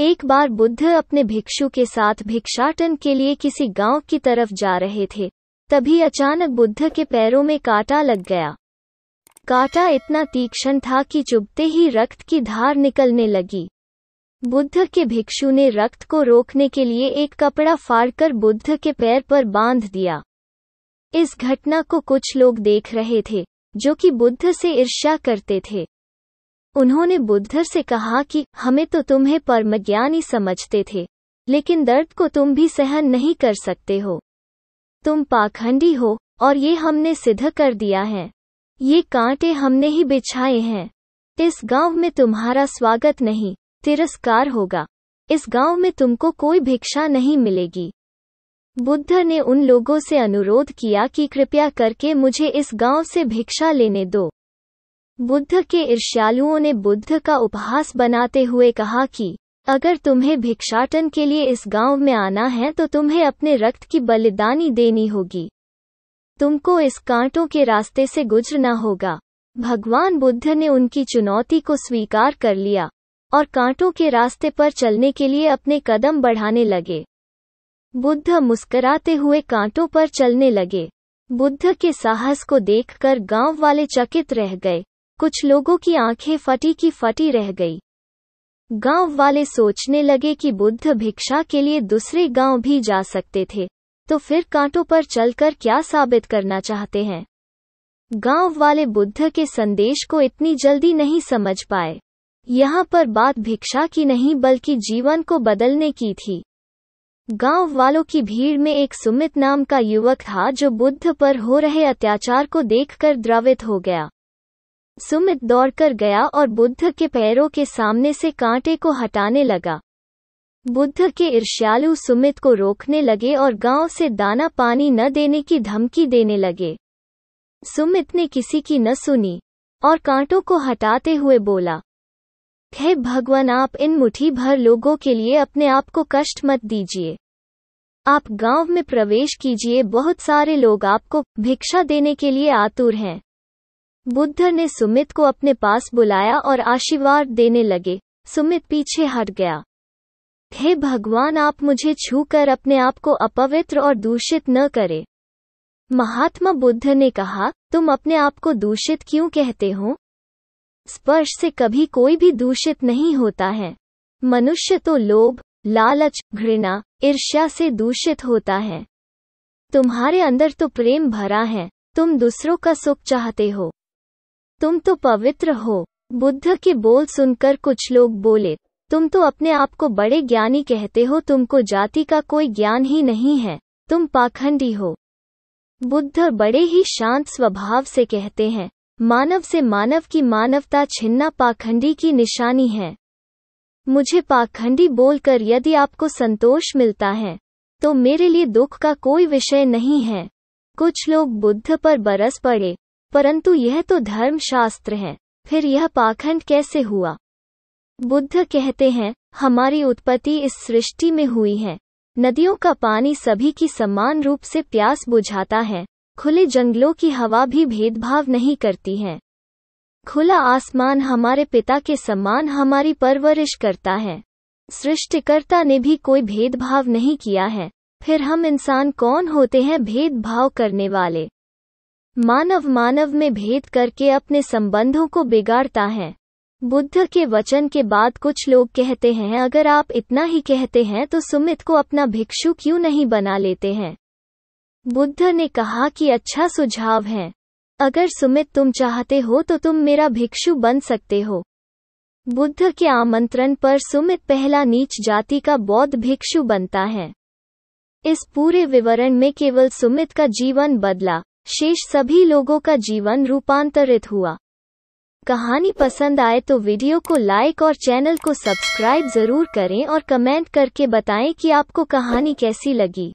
एक बार बुद्ध अपने भिक्षु के साथ भिक्षाटन के लिए किसी गांव की तरफ जा रहे थे तभी अचानक बुद्ध के पैरों में कांटा लग गया कांटा इतना तीक्ष्ण था कि चुभते ही रक्त की धार निकलने लगी बुद्ध के भिक्षु ने रक्त को रोकने के लिए एक कपड़ा फाड़कर बुद्ध के पैर पर बांध दिया इस घटना को कुछ लोग देख रहे थे जो कि बुद्ध से ईर्ष्या करते थे उन्होंने बुद्धर से कहा कि हमें तो तुम्हें परमज्ञानी समझते थे लेकिन दर्द को तुम भी सहन नहीं कर सकते हो तुम पाखंडी हो और ये हमने सिद्ध कर दिया है ये कांटे हमने ही बिछाए हैं इस गांव में तुम्हारा स्वागत नहीं तिरस्कार होगा इस गांव में तुमको कोई भिक्षा नहीं मिलेगी बुद्धर ने उन लोगों से अनुरोध किया कि कृपया करके मुझे इस गांव से भिक्षा लेने दो बुद्ध के ईर्ष्यालुओं ने बुद्ध का उपहास बनाते हुए कहा कि अगर तुम्हें भिक्षाटन के लिए इस गांव में आना है तो तुम्हें अपने रक्त की बलिदानी देनी होगी तुमको इस कांटों के रास्ते से गुजरना होगा भगवान बुद्ध ने उनकी चुनौती को स्वीकार कर लिया और कांटों के रास्ते पर चलने के लिए अपने कदम बढ़ाने लगे बुद्ध मुस्कराते हुए कांटों पर चलने लगे बुद्ध के साहस को देखकर गांव वाले चकित रह गए कुछ लोगों की आंखें फटी की फटी रह गई गांव वाले सोचने लगे कि बुद्ध भिक्षा के लिए दूसरे गांव भी जा सकते थे तो फिर कांटों पर चलकर क्या साबित करना चाहते हैं गांव वाले बुद्ध के संदेश को इतनी जल्दी नहीं समझ पाए यहाँ पर बात भिक्षा की नहीं बल्कि जीवन को बदलने की थी गांव वालों की भीड़ में एक सुमित नाम का युवक था जो बुद्ध पर हो रहे अत्याचार को देखकर द्रवित हो गया सुमित दौड़कर गया और बुद्ध के पैरों के सामने से कांटे को हटाने लगा बुद्ध के ईर्ष्यालु सुमित को रोकने लगे और गांव से दाना पानी न देने की धमकी देने लगे सुमित ने किसी की न सुनी और कांटों को हटाते हुए बोला हे भगवान आप इन मुठी भर लोगों के लिए अपने आप को कष्ट मत दीजिए आप गांव में प्रवेश कीजिए बहुत सारे लोग आपको भिक्षा देने के लिए आतुर हैं बुद्ध ने सुमित को अपने पास बुलाया और आशीर्वाद देने लगे सुमित पीछे हट गया हे भगवान आप मुझे छू कर अपने आप को अपवित्र और दूषित न करें महात्मा बुद्ध ने कहा तुम अपने आप को दूषित क्यों कहते हो स्पर्श से कभी कोई भी दूषित नहीं होता है मनुष्य तो लोभ लालच घृणा ईर्ष्या से दूषित होता है तुम्हारे अंदर तो प्रेम भरा है तुम दूसरों का सुख चाहते हो तुम तो पवित्र हो बुद्ध के बोल सुनकर कुछ लोग बोले तुम तो अपने आप को बड़े ज्ञानी कहते हो तुमको जाति का कोई ज्ञान ही नहीं है तुम पाखंडी हो बुद्ध बड़े ही शांत स्वभाव से कहते हैं मानव से मानव की मानवता छिन्ना पाखंडी की निशानी है मुझे पाखंडी बोलकर यदि आपको संतोष मिलता है तो मेरे लिए दुख का कोई विषय नहीं है कुछ लोग बुद्ध पर बरस पड़े परंतु यह तो धर्म शास्त्र है फिर यह पाखंड कैसे हुआ बुद्ध कहते हैं हमारी उत्पत्ति इस सृष्टि में हुई है नदियों का पानी सभी की समान रूप से प्यास बुझाता है खुले जंगलों की हवा भी भेदभाव नहीं करती है खुला आसमान हमारे पिता के समान हमारी परवरिश करता है सृष्टिकर्ता ने भी कोई भेदभाव नहीं किया है फिर हम इंसान कौन होते हैं भेदभाव करने वाले मानव मानव में भेद करके अपने संबंधों को बिगाड़ता है बुद्ध के वचन के बाद कुछ लोग कहते हैं अगर आप इतना ही कहते हैं तो सुमित को अपना भिक्षु क्यों नहीं बना लेते हैं बुद्ध ने कहा कि अच्छा सुझाव है अगर सुमित तुम चाहते हो तो तुम मेरा भिक्षु बन सकते हो बुद्ध के आमंत्रण पर सुमित पहला नीच जाति का बौद्ध भिक्षु बनता है इस पूरे विवरण में केवल सुमित का जीवन बदला शेष सभी लोगों का जीवन रूपांतरित हुआ कहानी पसंद आए तो वीडियो को लाइक और चैनल को सब्सक्राइब जरूर करें और कमेंट करके बताएं कि आपको कहानी कैसी लगी